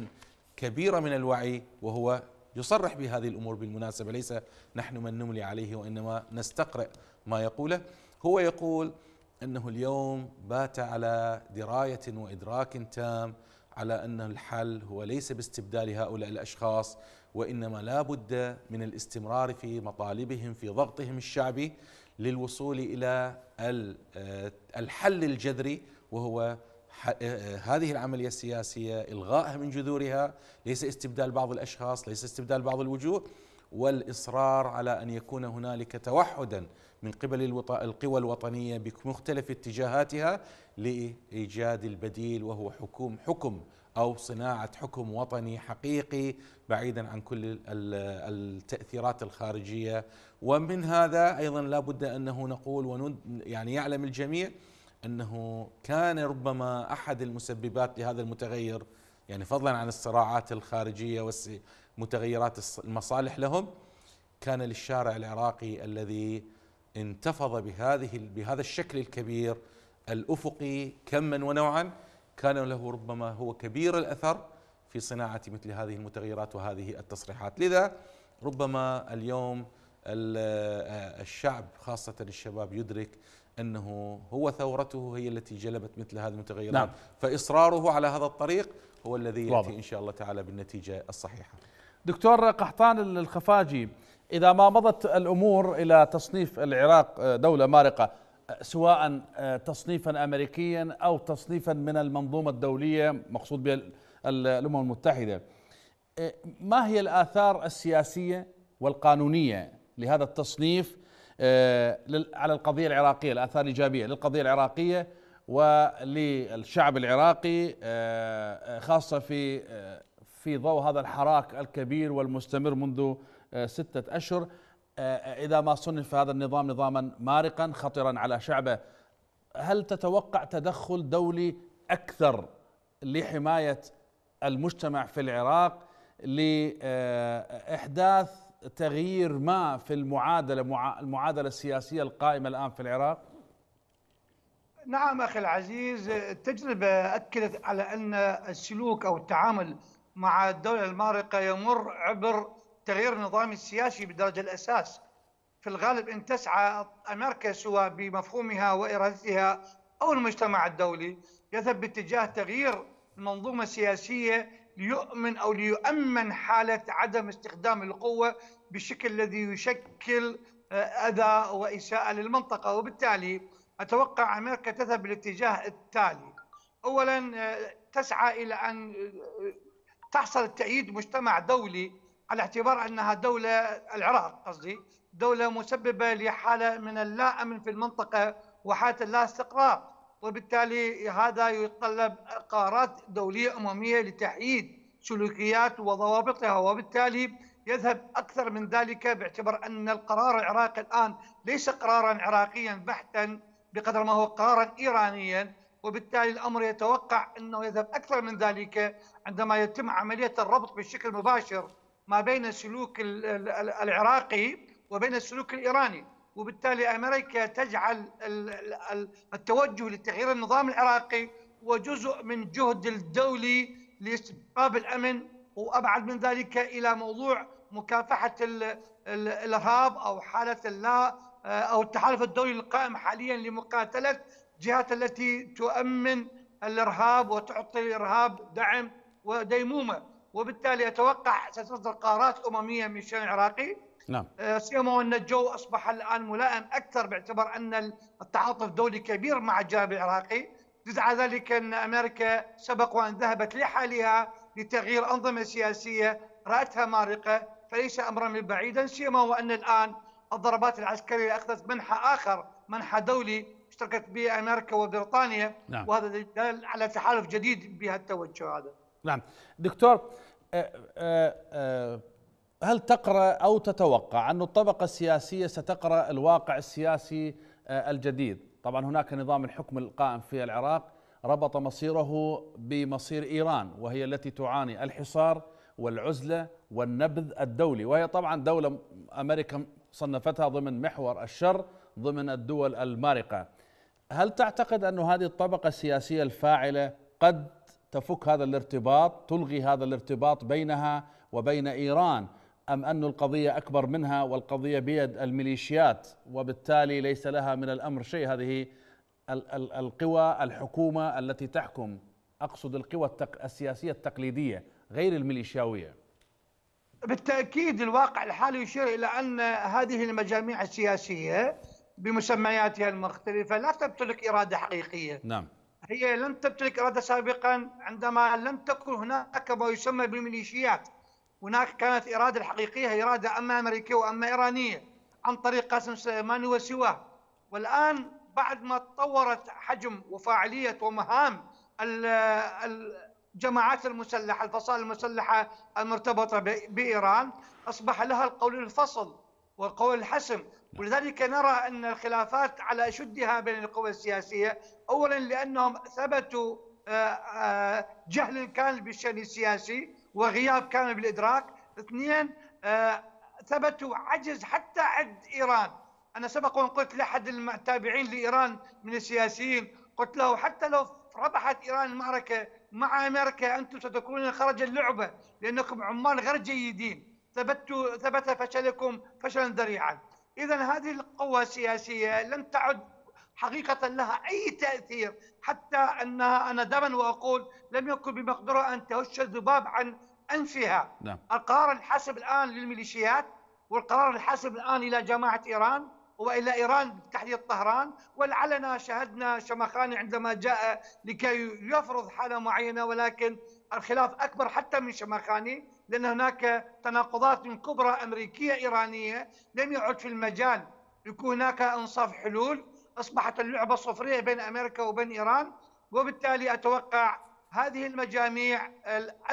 كبيره من الوعي وهو يصرح بهذه الامور بالمناسبه ليس نحن من نملي عليه وانما نستقرئ ما يقوله هو يقول انه اليوم بات على درايه وادراك تام على ان الحل هو ليس باستبدال هؤلاء الاشخاص وانما لا بد من الاستمرار في مطالبهم في ضغطهم الشعبي للوصول الى آه، الحل الجذري وهو آه، آه، هذه العملية السياسية إلغائها من جذورها ليس استبدال بعض الأشخاص ليس استبدال بعض الوجوه والإصرار على أن يكون هنالك توحدا من قبل القوى الوطنيه بمختلف اتجاهاتها لايجاد البديل وهو حكوم حكم او صناعه حكم وطني حقيقي بعيدا عن كل التاثيرات الخارجيه ومن هذا ايضا لا بد انه نقول وند يعني يعلم الجميع انه كان ربما احد المسببات لهذا المتغير يعني فضلا عن الصراعات الخارجيه ومتغيرات المصالح لهم كان للشارع العراقي الذي انتفض بهذه بهذا الشكل الكبير الافقي كما ونوعا كان له ربما هو كبير الاثر في صناعه مثل هذه المتغيرات وهذه التصريحات، لذا ربما اليوم آه، الشعب خاصه الشباب يدرك انه هو ثورته هي التي جلبت مثل هذه المتغيرات، نعم. فاصراره على هذا الطريق هو الذي ياتي ان شاء الله تعالى بالنتيجه الصحيحه. دكتور قحطان الخفاجي إذا ما مضت الأمور إلى تصنيف العراق آه، دولة مارقة آه، سواء آه، تصنيفا أمريكيا أو تصنيفا من المنظومة الدولية مقصود بها الأمم المتحدة ما هي الآثار السياسية والقانونية لهذا التصنيف على القضية العراقية الآثار الإيجابية للقضية العراقية وللشعب العراقي خاصة في في ضوء هذا الحراك الكبير والمستمر منذ آه، ستة أشهر آه، آه، إذا ما صنف هذا النظام نظاما مارقا خطرا على شعبه هل تتوقع تدخل دولي أكثر لحماية المجتمع في العراق لإحداث تغيير ما في المعادلة المعادلة السياسية القائمة الآن في العراق؟ نعم أخي العزيز التجربة أكدت على أن السلوك أو التعامل مع الدولة المارقة يمر عبر تغيير النظام السياسي بدرجة الأساس في الغالب أن تسعى أمريكا سواء بمفهومها وإرادتها أو المجتمع الدولي يذهب باتجاه تغيير المنظومة السياسية ليؤمن أو ليؤمن حالة عدم استخدام القوة بشكل الذي يشكل آه، أذى وإساءة للمنطقة وبالتالي أتوقع أمريكا تذهب بالاتجاه التالي أولا آه، تسعى إلى أن آه، تحصل تأييد مجتمع دولي على اعتبار انها دوله العراق قصدي دوله مسببه لحاله من اللا امن في المنطقه وحاله اللا استقرار وبالتالي هذا يتطلب قرارات دوليه امميه لتحييد سلوكيات وضوابطها وبالتالي يذهب اكثر من ذلك باعتبار ان القرار العراقي الان ليس قرارا عراقيا بحتا بقدر ما هو قرارا ايرانيا وبالتالي الامر يتوقع انه يذهب اكثر من ذلك عندما يتم عمليه الربط بشكل مباشر ما بين السلوك العراقي وبين السلوك الايراني وبالتالي امريكا تجعل التوجه لتغيير النظام العراقي وجزء من جهد الدولي لاستقطاب الامن وابعد من ذلك الى موضوع مكافحه الارهاب او حاله اللا او التحالف الدولي القائم حاليا لمقاتله جهات التي تؤمن الارهاب وتعطي الارهاب دعم وديمومه وبالتالي أتوقع ستصدر قرارات أممية من الشأن العراقي نعم آه، سيما وأن الجو أصبح الآن ملائم أكثر باعتبار أن التعاطف الدولي كبير مع الجانب العراقي جزء ذلك أن أمريكا سبق وأن ذهبت لحالها لتغيير أنظمة سياسية رأتها مارقة فليس أمرا بعيدا سيما وأن الآن الضربات العسكرية أخذت منحى آخر منحى دولي اشتركت به أمريكا وبريطانيا نعم. وهذا دليل على تحالف جديد بهذا التوجه هذا نعم دكتور هل تقرا او تتوقع ان الطبقه السياسيه ستقرا الواقع السياسي الجديد؟ طبعا هناك نظام الحكم القائم في العراق ربط مصيره بمصير ايران وهي التي تعاني الحصار والعزله والنبذ الدولي وهي طبعا دوله امريكا صنفتها ضمن محور الشر ضمن الدول المارقه. هل تعتقد ان هذه الطبقه السياسيه الفاعله قد تفك هذا الارتباط تلغي هذا الارتباط بينها وبين ايران ام ان القضيه اكبر منها والقضيه بيد الميليشيات وبالتالي ليس لها من الامر شيء هذه القوى الحكومه التي تحكم اقصد القوى السياسيه التقليديه غير الميليشياويه بالتاكيد الواقع الحالي يشير الى ان هذه المجاميع السياسيه بمسمياتها المختلفه لا تمتلك اراده حقيقيه نعم هي لم تمتلك إرادة سابقا عندما لم تكن هناك ما يسمى بالميليشيات هناك كانت إرادة الحقيقية إرادة أما أمريكية وأما إيرانية عن طريق قاسم سليماني وسواه والآن بعد ما تطورت حجم وفاعلية ومهام الجماعات المسلحة الفصائل المسلحة المرتبطة بإيران أصبح لها القول الفصل والقول الحسم ولذلك نرى أن الخلافات على أشدها بين القوى السياسية أولا لأنهم ثبتوا آه، آه، جهل كان بالشأن السياسي وغياب كامل بالإدراك اثنين آه، ثبتوا عجز حتى عند إيران أنا سبق وأن قلت لأحد التابعين لإيران من السياسيين قلت له حتى لو ربحت إيران المعركة مع أمريكا أنتم ستكونون خرج اللعبة لأنكم عمال غير جيدين ثبتوا ثبت فشلكم فشلا ذريعا إذا هذه القوى السياسية لم تعد حقيقة لها أي تأثير حتى أنها أنا دائما وأقول لم يكن بمقدرها أن تهش الذباب عن أنفها نعم. القرار الحاسم الآن للميليشيات والقرار الحاسم الآن إلى جماعة إيران والى ايران بالتحديد طهران ولعلنا شاهدنا شمخاني عندما جاء لكي يفرض حاله معينه ولكن الخلاف اكبر حتى من شمخاني لأن هناك تناقضات من كبرى أمريكية إيرانية لم يعد في المجال يكون هناك انصاف حلول أصبحت اللعبة صفرية بين أمريكا وبين إيران وبالتالي أتوقع هذه المجاميع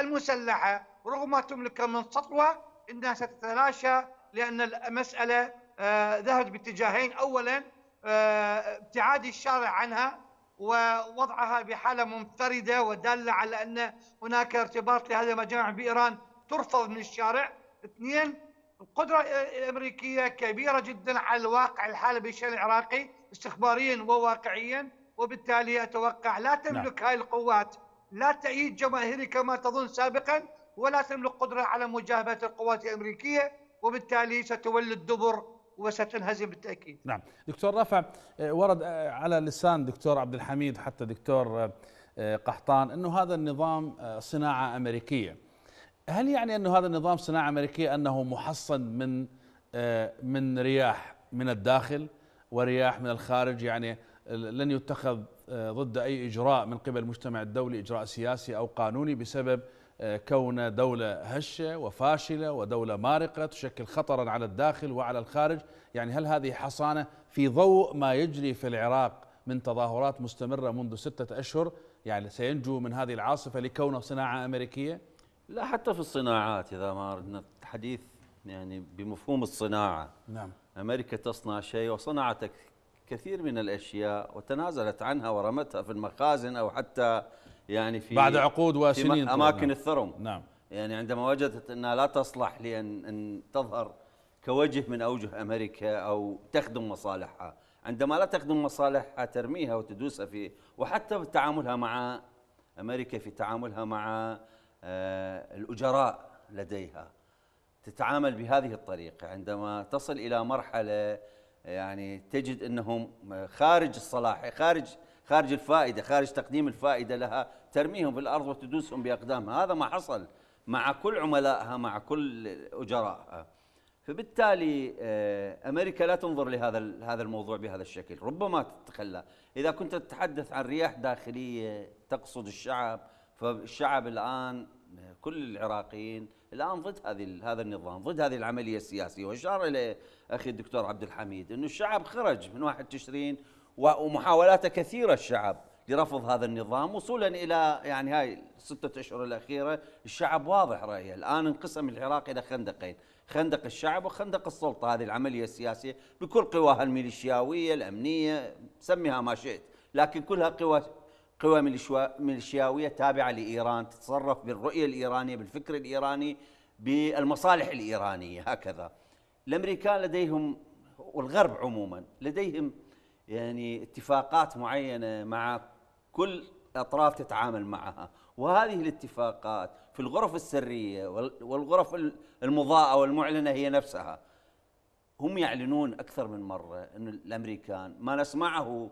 المسلحة رغم ما تملك من سطوة إنها ستتلاشى لأن المسألة آه، ذهبت باتجاهين أولا آه، ابتعاد الشارع عنها ووضعها بحالة منفردة ودالة على أن هناك ارتباط لهذه المجامع بإيران ترفض من الشارع اثنين القدرة الأمريكية كبيرة جدا على الواقع الحالي بالشأن العراقي استخباريا وواقعيا وبالتالي أتوقع لا نعم. تملك نعم. هاي القوات لا تأييد جماهيري كما تظن سابقا ولا تملك قدرة على مجابهة القوات الأمريكية وبالتالي ستولد دبر وستنهزم بالتأكيد نعم دكتور رفع آه، ورد آه، على لسان دكتور عبد الحميد حتى دكتور آه، قحطان أنه هذا النظام صناعة أمريكية هل يعني أن هذا النظام صناعة أمريكية أنه محصن من آه، من رياح من الداخل ورياح من الخارج يعني لن يتخذ آه، ضد أي إجراء من قبل المجتمع الدولي إجراء سياسي أو قانوني بسبب آه، كون دولة هشة وفاشلة ودولة مارقة تشكل خطرا على الداخل وعلى الخارج يعني هل هذه حصانة في ضوء ما يجري في العراق من تظاهرات مستمرة منذ ستة أشهر يعني سينجو من هذه العاصفة لكونه صناعة أمريكية؟ لا حتى في الصناعات اذا ما اردنا الحديث يعني بمفهوم الصناعه نعم امريكا تصنع شيء وصنعت كثير من الاشياء وتنازلت عنها ورمتها في المخازن او حتى يعني في بعد عقود وسنين في اماكن نعم. الثرم نعم يعني عندما وجدت انها لا تصلح لان ان تظهر كوجه من اوجه امريكا او تخدم مصالحها عندما لا تخدم مصالحها ترميها وتدوسها في وحتى في تعاملها مع امريكا في تعاملها مع آه، الأجراء لديها تتعامل بهذه الطريقة عندما تصل إلى مرحلة يعني تجد أنهم خارج الصلاح خارج خارج الفائدة خارج تقديم الفائدة لها ترميهم في الأرض وتدوسهم بأقدامها هذا ما حصل مع كل عملائها مع كل أجرائها فبالتالي آه، امريكا لا تنظر لهذا هذا الموضوع بهذا الشكل، ربما تتخلى، اذا كنت تتحدث عن رياح داخليه تقصد الشعب فالشعب الان كل العراقيين الان ضد هذه هذا النظام ضد هذه العمليه السياسيه واشار اليه اخي الدكتور عبد الحميد انه الشعب خرج من 1 تشرين ومحاولاته كثيره الشعب لرفض هذا النظام وصولا الى يعني هاي الستة اشهر الاخيره الشعب واضح رايه الان انقسم العراق الى خندقين خندق الشعب وخندق السلطه هذه العمليه السياسيه بكل قواها الميليشياويه الامنيه سميها ما شئت لكن كلها قوى قوى ميليشياوية تابعة لإيران تتصرف بالرؤية الإيرانية بالفكر الإيراني بالمصالح الإيرانية هكذا الأمريكان لديهم والغرب عموما لديهم يعني اتفاقات معينة مع كل أطراف تتعامل معها وهذه الاتفاقات في الغرف السرية والغرف المضاءة والمعلنة هي نفسها هم يعلنون أكثر من مرة أن الأمريكان ما نسمعه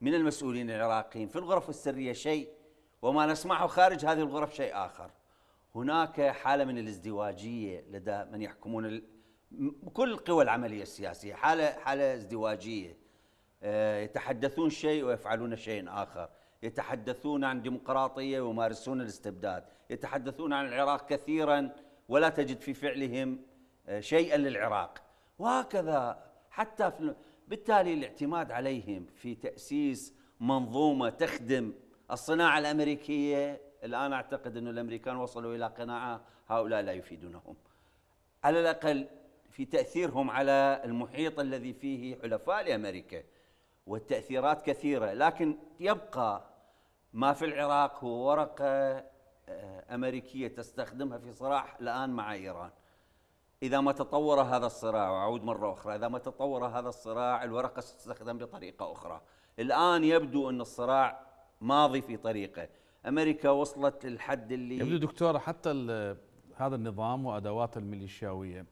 من المسؤولين العراقيين في الغرف السرية شيء وما نسمعه خارج هذه الغرف شيء آخر هناك حالة من الازدواجية لدى من يحكمون كل قوى العملية السياسية حالة, حالة ازدواجية آه، يتحدثون شيء ويفعلون شيء آخر يتحدثون عن ديمقراطية ويمارسون الاستبداد يتحدثون عن العراق كثيرا ولا تجد في فعلهم آه، شيئا للعراق وهكذا حتى في بالتالي الاعتماد عليهم في تأسيس منظومة تخدم الصناعة الأمريكية الآن أعتقد أن الأمريكان وصلوا إلى قناعة هؤلاء لا يفيدونهم على الأقل في تأثيرهم على المحيط الذي فيه حلفاء لأمريكا والتأثيرات كثيرة لكن يبقى ما في العراق هو ورقة آه، أمريكية تستخدمها في صراع الآن مع إيران إذا ما تطور هذا الصراع وأعود مرة أخرى إذا ما تطور هذا الصراع الورقة ستستخدم بطريقة أخرى الآن يبدو أن الصراع ماضي في طريقه أمريكا وصلت للحد اللي يبدو دكتورة حتى هذا النظام وأدوات الميليشياوية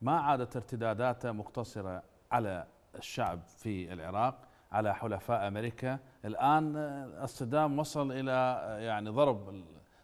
ما عادت ارتداداته مقتصرة على الشعب في العراق على حلفاء أمريكا الآن الصدام وصل إلى يعني ضرب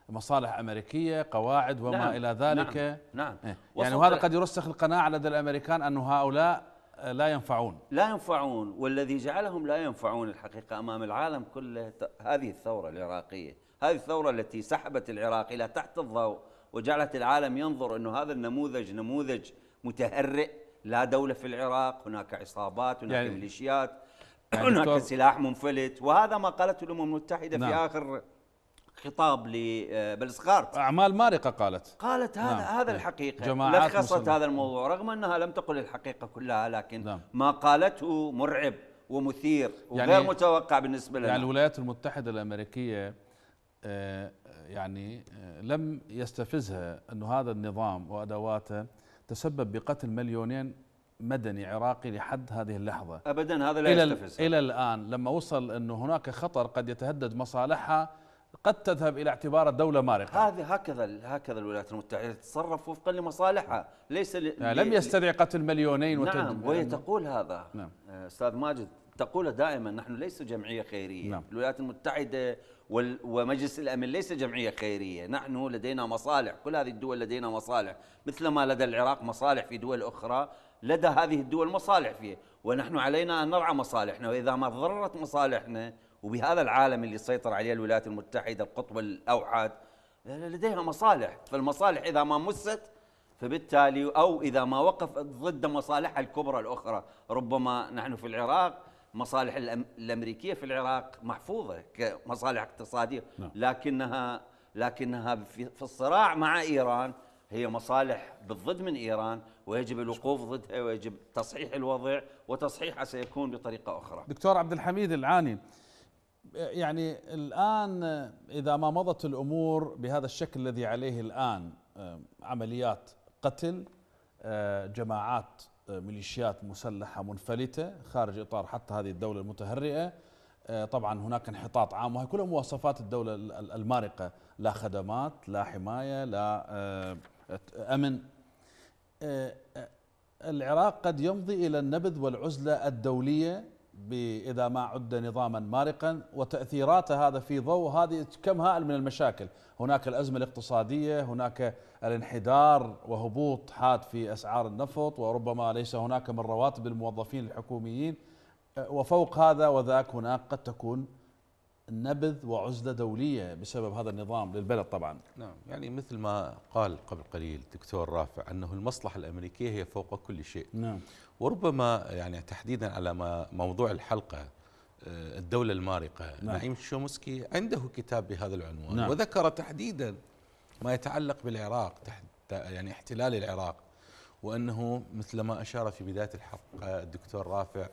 مصالح امريكيه قواعد وما نعم الى ذلك نعم, نعم إيه. يعني وهذا قد يرسخ القناعه لدى الامريكان ان هؤلاء آه، لا ينفعون لا ينفعون والذي جعلهم لا ينفعون الحقيقه امام العالم كله هذه الثوره العراقيه هذه الثوره التي سحبت العراق الى تحت الضوء وجعلت العالم ينظر انه هذا النموذج نموذج متهرئ لا دوله في العراق هناك عصابات هناك يعني ميليشيات يعني هناك سلاح منفلت وهذا ما قالته الامم المتحده نعم. في اخر خطاب لبلسقارت آه، اعمال مارقه قالت قالت هذا نعم. هذا إيه. الحقيقه جماعات لخصت مسلمة. هذا الموضوع رغم انها لم تقل الحقيقه كلها لكن نعم. ما قالته مرعب ومثير وغير يعني متوقع بالنسبه لنا يعني الولايات المتحده الامريكيه آه، يعني آه، لم يستفزها انه هذا النظام وادواته تسبب بقتل مليونين مدني عراقي لحد هذه اللحظة أبدا هذا لا إلى يستفز إلى الآن لما وصل أنه هناك خطر قد يتهدد مصالحها قد تذهب الى اعتبار الدوله مارقه هذه هكذا هكذا الولايات المتحده تتصرف وفقا لمصالحها ليس ل... يعني لم يستدعي قتل مليونين وتد... نعم وهي نعم. تقول هذا نعم. آه، استاذ ماجد تقول دائما نحن ليس جمعيه خيريه نعم. الولايات المتحده وال... ومجلس الامن ليس جمعيه خيريه نحن لدينا مصالح كل هذه الدول لدينا مصالح مثل ما لدى العراق مصالح في دول اخرى لدى هذه الدول مصالح فيه ونحن علينا ان نرعى مصالحنا واذا ما ضررت مصالحنا وبهذا العالم اللي سيطر عليه الولايات المتحدة القطب الأوحد لديها مصالح فالمصالح إذا ما مست فبالتالي أو إذا ما وقف ضد مصالحها الكبرى الأخرى ربما نحن في العراق مصالح الأمريكية في العراق محفوظة كمصالح اقتصادية نعم. لكنها لكنها في الصراع مع إيران هي مصالح بالضد من ايران ويجب الوقوف ضدها ويجب تصحيح الوضع وتصحيحها سيكون بطريقه اخرى. دكتور عبد الحميد العاني يعني الآن إذا ما مضت الأمور بهذا الشكل الذي عليه الآن آه، عمليات قتل آه، جماعات آه، ميليشيات مسلحة منفلتة خارج إطار حتى هذه الدولة المتهرئة طبعا هناك انحطاط عام وهي كلها مواصفات الدولة المارقة لا خدمات لا حماية لا أمن العراق قد يمضي إلى النبذ والعزلة الدولية إذا ما عد نظاما مارقا وتأثيرات هذا في ضوء هذه كم هائل من المشاكل هناك الأزمة الاقتصادية هناك الانحدار وهبوط حاد في أسعار النفط وربما ليس هناك من رواتب الموظفين الحكوميين أه، وفوق هذا وذاك هناك قد تكون نبذ وعزلة دولية بسبب هذا النظام للبلد طبعا نعم يعني مثل ما قال قبل قليل الدكتور رافع أنه المصلحة الأمريكية هي فوق كل شيء نعم وربما يعني تحديدا على ما موضوع الحلقة آه، الدولة المارقة نعم. نعيم شومسكي عنده كتاب بهذا العنوان نعم. وذكر تحديدا ما يتعلق بالعراق تحت يعني احتلال العراق وأنه مثل ما أشار في بداية الحلقة الدكتور رافع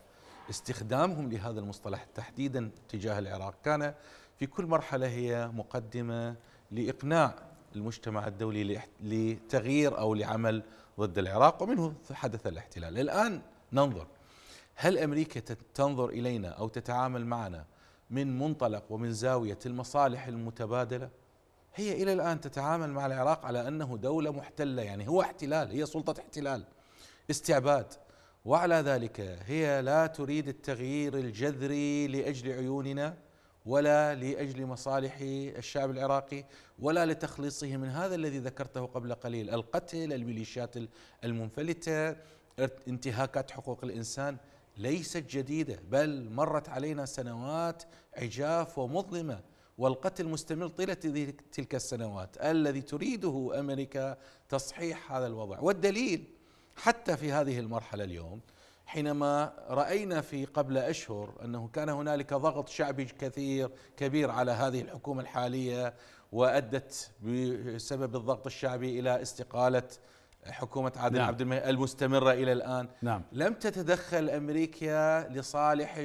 استخدامهم لهذا المصطلح تحديدا تجاه العراق كان في كل مرحلة هي مقدمة لإقناع المجتمع الدولي لتغيير أو لعمل ضد العراق ومنه حدث الاحتلال الآن ننظر هل أمريكا تنظر إلينا أو تتعامل معنا من منطلق ومن زاوية المصالح المتبادلة هي إلى الآن تتعامل مع العراق على أنه دولة محتلة يعني هو احتلال هي سلطة احتلال استعباد وعلى ذلك هي لا تريد التغيير الجذري لاجل عيوننا ولا لاجل مصالح الشعب العراقي ولا لتخليصه من هذا الذي ذكرته قبل قليل القتل الميليشيات المنفلته انتهاكات حقوق الانسان ليست جديده بل مرت علينا سنوات عجاف ومظلمه والقتل مستمر طيله تلك السنوات الذي تريده امريكا تصحيح هذا الوضع والدليل حتى في هذه المرحله اليوم حينما راينا في قبل اشهر انه كان هنالك ضغط شعبي كثير كبير على هذه الحكومه الحاليه وادت بسبب الضغط الشعبي الى استقاله حكومة عادل نعم. عبد المهدي المستمرة إلى الآن نعم. لم تتدخل أمريكا لصالح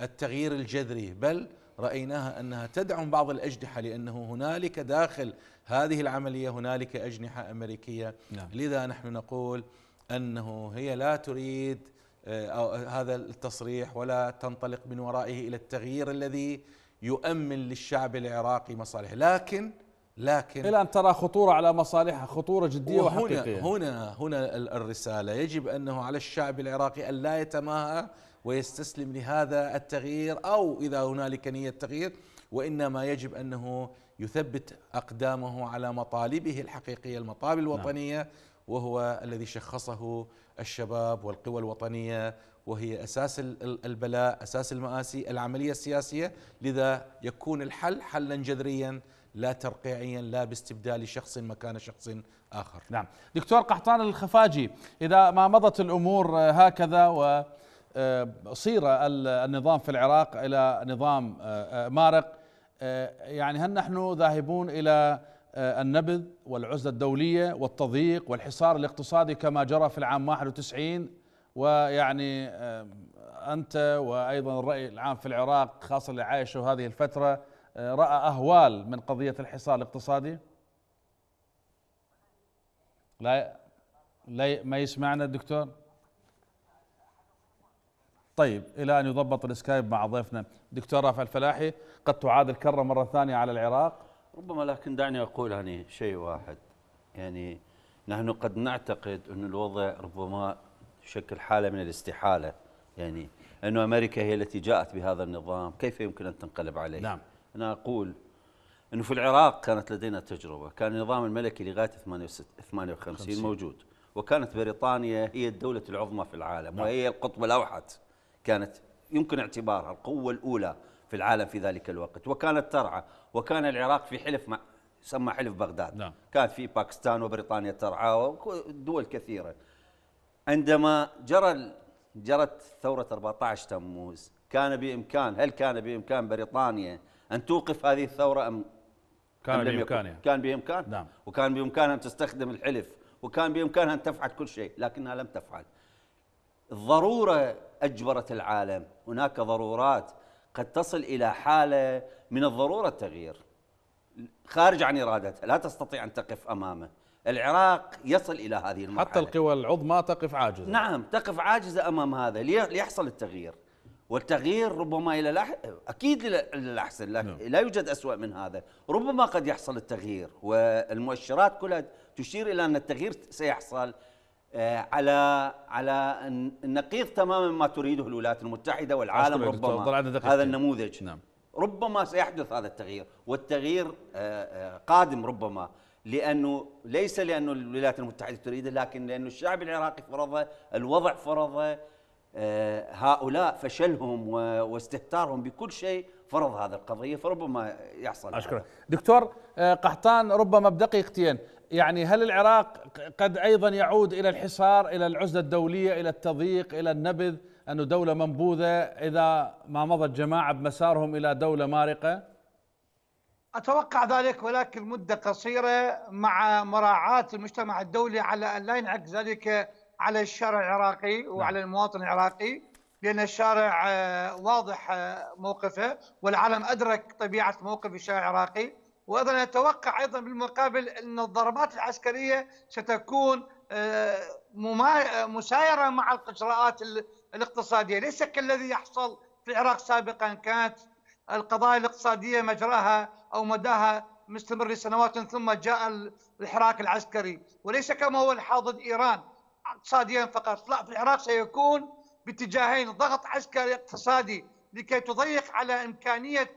التغيير الجذري بل رأيناها أنها تدعم بعض الأجنحة لأنه هنالك داخل هذه العملية هنالك أجنحة أمريكية نعم. لذا نحن نقول انه هي لا تريد آه، هذا التصريح ولا تنطلق من ورائه الى التغيير الذي يؤمن للشعب العراقي مصالحه لكن لكن الى ان ترى خطوره على مصالحها خطوره جديه وهنا وحقيقيه هنا هنا الرساله يجب انه على الشعب العراقي ان لا يتماهى ويستسلم لهذا التغيير او اذا هنالك نيه تغيير وانما يجب انه يثبت اقدامه على مطالبه الحقيقيه المطالب نعم. الوطنيه نعم. وهو الذي شخصه الشباب والقوى الوطنيه وهي اساس البلاء، اساس المآسي، العمليه السياسيه، لذا يكون الحل حلا جذريا لا ترقيعيا لا باستبدال شخص مكان شخص اخر. نعم، دكتور قحطان الخفاجي، اذا ما مضت الامور آه، هكذا و آه، صير النظام في العراق الى نظام آه، مارق يعني هل نحن ذاهبون الى آه، النبذ والعزلة الدولية والتضييق والحصار الاقتصادي كما جرى في العام 91 ويعني آه، أنت وأيضا الرأي العام في العراق خاصة اللي عايشوا هذه الفترة آه، رأى أهوال من قضية الحصار الاقتصادي لا لا ما يسمعنا الدكتور طيب إلى أن يضبط السكايب مع ضيفنا دكتور رافع الفلاحي قد تعاد الكرة مرة ثانية على العراق ربما لكن دعني أقول يعني شيء واحد يعني نحن قد نعتقد أن الوضع ربما يشكل حالة من الاستحالة يعني أن أمريكا هي التي جاءت بهذا النظام كيف يمكن أن تنقلب عليه نعم أنا أقول أنه في العراق كانت لدينا تجربة كان النظام الملكي لغاية 58 50. موجود وكانت بريطانيا هي الدولة العظمى في العالم نعم. وهي القطب الأوحد كانت يمكن اعتبارها القوة الأولى في العالم في ذلك الوقت وكانت ترعى وكان العراق في حلف مع سمى حلف بغداد نعم. كانت في باكستان وبريطانيا ترعى ودول كثيرة عندما جرى جرت ثورة 14 تموز كان بإمكان هل كان بإمكان بريطانيا أن توقف هذه الثورة أم كان أم بإمكانها كان بإمكان نعم. وكان بإمكانها أن تستخدم الحلف وكان بإمكانها أن تفعل كل شيء لكنها لم تفعل الضرورة أجبرت العالم هناك ضرورات قد تصل إلى حالة من الضرورة التغيير خارج عن إرادتها لا تستطيع أن تقف أمامه العراق يصل إلى هذه المرحلة حتى القوى العظمى تقف عاجزة نعم تقف عاجزة أمام هذا ليحصل التغيير والتغيير ربما إلى لح... أكيد للأحسن لا... نعم. لا يوجد أسوأ من هذا ربما قد يحصل التغيير والمؤشرات كلها تشير إلى أن التغيير سيحصل آه، على على النقيض تماما ما تريده الولايات المتحده والعالم ربما هذا النموذج نعم. ربما سيحدث هذا التغيير والتغيير آه، آه، قادم ربما لانه ليس لانه الولايات المتحده تريده لكن لانه الشعب العراقي فرضه الوضع فرضه هؤلاء فشلهم واستهتارهم بكل شيء فرض هذه القضيه فربما يحصل اشكرك دكتور قحطان ربما بدقيقتين يعني هل العراق قد ايضا يعود الى الحصار الى العزله الدوليه الى التضييق الى النبذ انه دوله منبوذه اذا ما مضت جماعه بمسارهم الى دوله مارقه؟ اتوقع ذلك ولكن مده قصيره مع مراعاه المجتمع الدولي على ان لا ينعكس ذلك على الشارع العراقي نعم. وعلى المواطن العراقي لان الشارع آه، واضح آه، موقفه والعالم ادرك طبيعه موقف الشارع العراقي وايضا نتوقع ايضا بالمقابل ان الضربات العسكريه ستكون آه، مسايره مع الاجراءات الاقتصاديه، ليس كالذي يحصل في العراق سابقا كانت القضايا الاقتصاديه مجراها او مداها مستمر لسنوات ثم جاء الحراك العسكري، وليس كما هو الحاضر ايران اقتصاديا فقط، لا في العراق سيكون باتجاهين ضغط عسكري اقتصادي لكي تضيق على امكانيه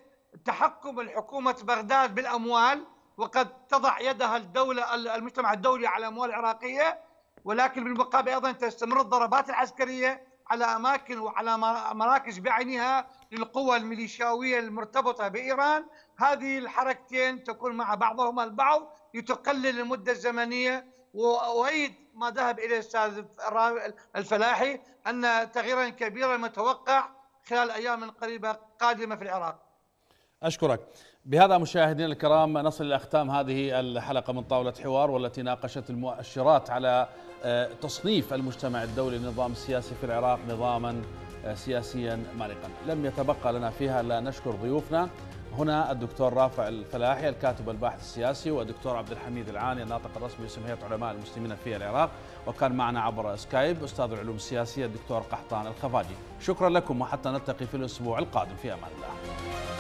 تحكم الحكومة بغداد بالأموال وقد تضع يدها الدولة المجتمع الدولي على أموال العراقية ولكن بالمقابل أيضا تستمر الضربات العسكرية على أماكن وعلى مراكز بعينها للقوى الميليشياوية المرتبطة بإيران هذه الحركتين تكون مع بعضهما البعض لتقلل المدة الزمنية واؤيد ما ذهب اليه الاستاذ الفلاحي ان تغييرا كبيرا متوقع خلال ايام قريبه قادمه في العراق أشكرك بهذا مشاهدينا الكرام نصل إلى أختام هذه الحلقة من طاولة حوار والتي ناقشت المؤشرات على آه، تصنيف المجتمع الدولي للنظام السياسي في العراق نظاما آه، سياسيا مارقا لم يتبقى لنا فيها الا نشكر ضيوفنا هنا الدكتور رافع الفلاحي الكاتب الباحث السياسي والدكتور عبد الحميد العاني الناطق الرسمي هيئه علماء المسلمين في العراق وكان معنا عبر سكايب استاذ العلوم السياسيه الدكتور قحطان الخفاجي شكرا لكم وحتى نلتقي في الاسبوع القادم في امان الله